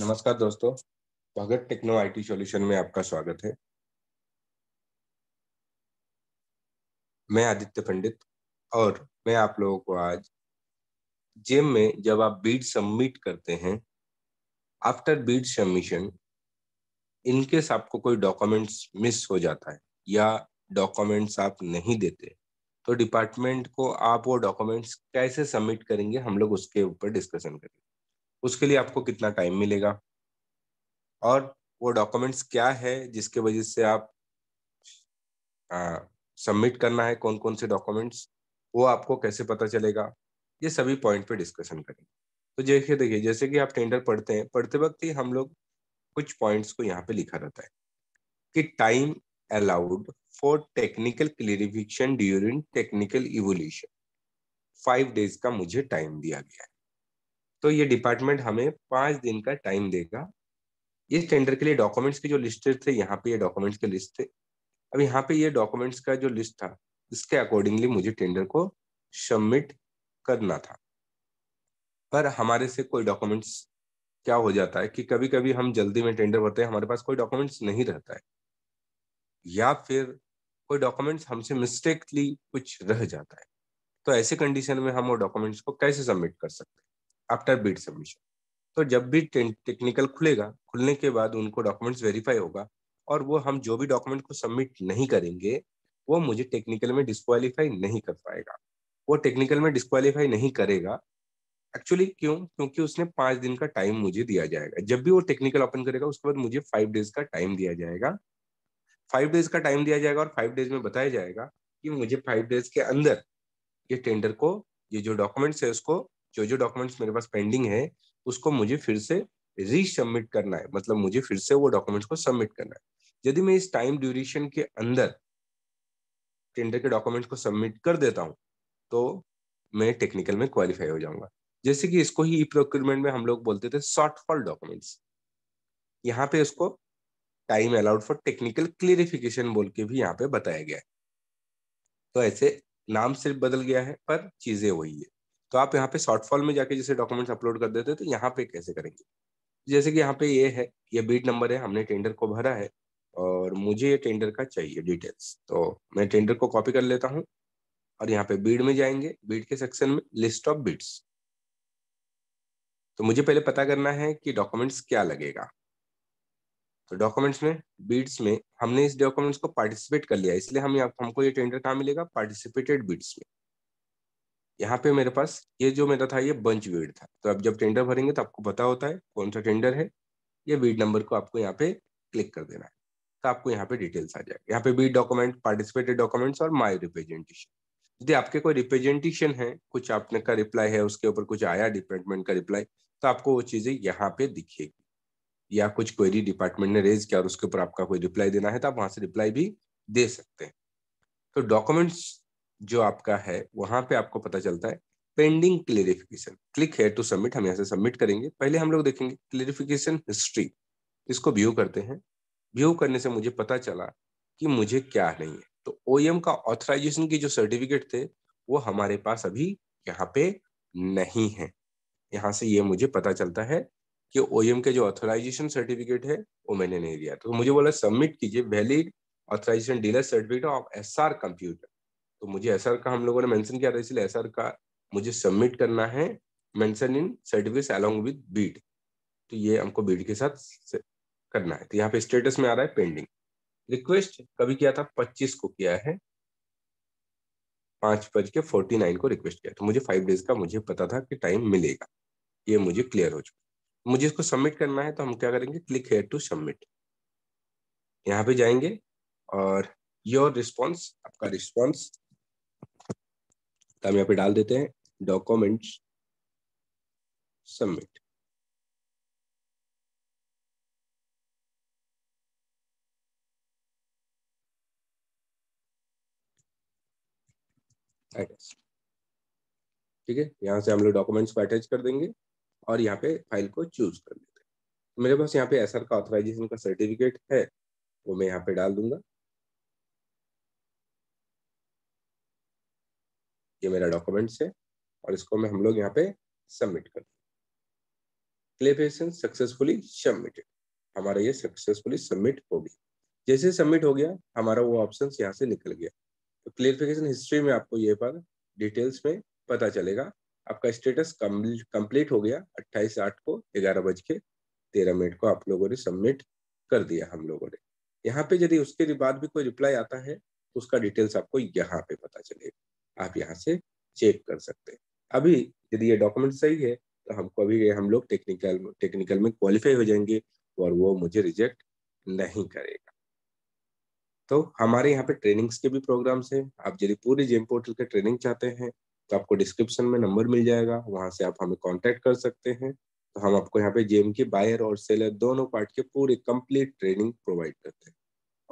नमस्कार दोस्तों भगत techno IT solution में आपका स्वागत है मैं आदित्य पंडित और मैं आप लोगों को आज जेम में जब आप बीड सबमिट करते हैं आफ्टर बीड सबमिशन इनकेस आपको कोई डॉक्यूमेंट्स मिस हो जाता है या डॉक्यूमेंट्स आप नहीं देते तो डिपार्टमेंट को आप वो डॉक्यूमेंट्स कैसे सबमिट करेंगे हम लोग उसके ऊपर डिस्कशन करेंगे उसके लिए आपको कितना टाइम मिलेगा और वो डॉक्यूमेंट्स क्या है जिसके वजह से आप सबमिट करना है कौन कौन से डॉक्यूमेंट्स वो आपको कैसे पता चलेगा ये सभी पॉइंट पे डिस्कशन करेंगे तो देखिए देखिए जैसे कि आप टेंडर पढ़ते हैं पढ़ते वक्त ही हम लोग कुछ पॉइंट्स को यहाँ पे लिखा रहता है कि time allowed for technical clarification during technical evolution five days का मुझे टाइम दिया गया है तो ये डिपार्टमेंट हमें पाँच दिन का टाइम देगा इस टेंडर के लिए डॉक्यूमेंट्स के जो लिस्टेड थे यहाँ पे ये डॉक्यूमेंट्स के लिस्ट थे अब यहाँ पे ये डॉक्यूमेंट्स का जो लिस्ट था इसके अकॉर्डिंगली मुझे टेंडर को सबमिट करना था पर हमारे से कोई डॉक्यूमेंट्स क्या हो जाता है कि कभी कभी हम जल्दी में टेंडर भरते हैं हमारे पास कोई डॉक्यूमेंट्स नहीं रहता है या फिर कोई डॉक्यूमेंट्स हमसे मिस्टेकली कुछ रह जाता है तो ऐसे कंडीशन में हम वो डॉक्यूमेंट्स को कैसे सबमिट कर सकते हैं आफ्टर बीड सबमिशन तो जब भी टेक्निकल खुलेगा खुलने के बाद उनको डॉक्यूमेंट्स वेरीफाई होगा और वो हम जो भी डॉक्यूमेंट को सबमिट नहीं करेंगे वो मुझे टेक्निकल में डिस्कालीफाई नहीं कर पाएगा वो टेक्निकल में डिस्कालीफाई नहीं करेगा एक्चुअली क्यों क्योंकि उसने पांच दिन का टाइम मुझे दिया जाएगा जब भी वो टेक्निकल ओपन करेगा उसके बाद मुझे फाइव डेज का टाइम दिया जाएगा फाइव डेज का टाइम दिया जाएगा और फाइव डेज में बताया जाएगा कि मुझे फाइव डेज के अंदर ये टेंडर को ये जो डॉक्यूमेंट्स है उसको जो जो डॉक्यूमेंट्स मेरे पास पेंडिंग है उसको मुझे फिर से रीसबमिट करना है मतलब मुझे फिर से वो डॉक्यूमेंट्स को सबमिट करना है यदि मैं इस टाइम ड्यूरेशन के अंदर टेंडर के डॉक्यूमेंट्स को सबमिट कर देता हूँ तो मैं टेक्निकल में क्वालिफाई हो जाऊंगा जैसे कि इसको ही ई प्रोक्यूरमेंट में हम लोग बोलते थे शॉर्ट फॉल डॉक्यूमेंट्स यहाँ पे उसको time allowed for technical clarification बोल के भी यहाँ पे बताया गया है तो ऐसे नाम सिर्फ बदल गया है पर चीजें वही है तो आप यहाँ पे शॉर्टफॉल में जाके जैसे डॉक्यूमेंट्स अपलोड कर देते तो यहाँ पे कैसे करेंगे जैसे कि यहाँ पे ये है ये बीट नंबर है हमने टेंडर को भरा है और मुझे ये टेंडर का चाहिए डिटेल्स तो मैं टेंडर को कॉपी कर लेता हूँ और यहाँ पे बीड में जाएंगे बीड के सेक्शन में लिस्ट ऑफ बीड्स तो मुझे पहले पता करना है कि डॉक्यूमेंट्स क्या लगेगा तो डॉक्यूमेंट्स में बीड्स में हमने इस डॉक्यूमेंट्स को पार्टिसिपेट कर लिया इसलिए हम हमको ये टेंडर कहाँ मिलेगा पार्टिसिपेटेड बीड्स में यहाँ पे मेरे पास ये जो मेरा था ये बंच वीड था तो अब जब टेंडर भरेंगे तो आपको पता होता है कौन सा टेंडर है ये वीड नंबर को आपको यहाँ पे क्लिक कर देना है तो आपको यहाँ पे डिटेल्स आ जाएगा यहाँ पे बीड डॉक्यूमेंट पार्टिसिपेटेड डॉक्यूमेंट्स और माई रिप्रेजेंटेशन यदि आपके कोई रिप्रेजेंटेशन है कुछ आपने का रिप्लाई है उसके ऊपर कुछ आया डिपार्टमेंट का रिप्लाई तो आपको वो चीजें यहाँ पे दिखेगी या कुछ क्वेरी डिपार्टमेंट ने रेज किया और उसके ऊपर आपका कोई रिप्लाई देना है तो आप वहां से रिप्लाई भी दे सकते हैं तो डॉक्यूमेंट्स जो आपका है वहां पे आपको पता चलता है पेंडिंग क्लेरिफिकेशन क्लिक है टू सबमिट हम यहाँ से सबमिट करेंगे पहले हम लोग देखेंगे क्लेरिफिकेशन हिस्ट्री इसको व्यू करते हैं व्यू करने से मुझे पता चला कि मुझे क्या नहीं है तो ओ e का ऑथराइजेशन के जो सर्टिफिकेट थे वो हमारे पास अभी यहाँ पे नहीं है यहाँ से ये मुझे पता चलता है कि ओ e के जो ऑथराइजेशन सर्टिफिकेट है वो मैंने नहीं दिया तो मुझे बोला सबमिट कीजिए valid authorization dealer certificate of S R computer तो मुझे एस का हम लोगों ने मेंशन किया था इसलिए एस का मुझे सबमिट करना है mention in certificates along with bid तो ये हमको बीड के साथ करना है तो यहाँ पे स्टेटस में आ रहा है पेंडिंग रिक्वेस्ट कभी किया था पच्चीस को किया है पांच बज के फोर्टी नाइन को रिक्वेस्ट किया तो मुझे फाइव डेज का मुझे पता था कि टाइम मिलेगा ये मुझे क्लियर हो चुका मुझे इसको सबमिट करना है तो हम क्या करेंगे क्लिक हेयर टू सबमिट यहाँ पे जाएंगे और योर रिस्पॉन्स आपका रिस्पॉन्स तो हम यहाँ पे डाल देते हैं डॉक्यूमेंट्स सबमिट ठीक है यहाँ से हम लोग डॉक्यूमेंट्स को अटैच कर देंगे और यहाँ पे फाइल को चूज कर लेते हैं तो मेरे पास यहाँ पे एसआर का ऑथराइजेशन का सर्टिफिकेट है वो मैं यहाँ पे डाल दूंगा ये मेरा डॉक्यूमेंट्स है और इसको मैं हम लोग यहाँ पे सबमिट कर सक्सेसफुली सबमिटेड हमारा ये सक्सेसफुली सबमिट हो गया जैसे सबमिट हो गया हमारा वो ऑप्शन यहाँ से निकल गया तो क्लियरिफिकेशन हिस्ट्री में आपको ये पर डिटेल्स में पता चलेगा आपका स्टेटस कंप्लीट हो गया 28 आठ को ग्यारह बज के तेरह मिनट को आप लोगों ने सबमिट कर दिया हम लोगों ने यहाँ पे यदि उसके बाद भी कोई रिप्लाई आता है तो उसका डिटेल्स आपको यहाँ पे पता चलेगा आप यहाँ से चेक कर सकते हैं अभी यदि ये डॉक्यूमेंट सही है तो हमको अभी हम लोग टेक्निकल टेक्निकल में क्वालिफाई हो जाएंगे और वो मुझे रिजेक्ट नहीं करेगा तो हमारे यहाँ पे ट्रेनिंग्स के भी प्रोग्राम्स हैं आप यदि पूरे जेम पोर्टल के ट्रेनिंग चाहते हैं तो आपको डिस्क्रिप्शन में नंबर मिल जाएगा वहाँ से आप हमें कॉन्टेक्ट कर सकते हैं तो हम आपको यहाँ पे जेम के बायर और सेलर दोनों पार्ट के पूरे कंप्लीट ट्रेनिंग प्रोवाइड करते हैं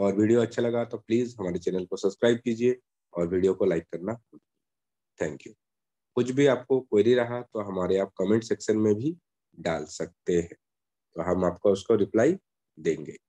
और वीडियो अच्छा लगा तो प्लीज़ हमारे चैनल को सब्सक्राइब कीजिए और वीडियो को लाइक करना थैंक यू कुछ भी आपको क्वेरी रहा तो हमारे आप कमेंट सेक्शन में भी डाल सकते हैं तो हम आपको उसको रिप्लाई देंगे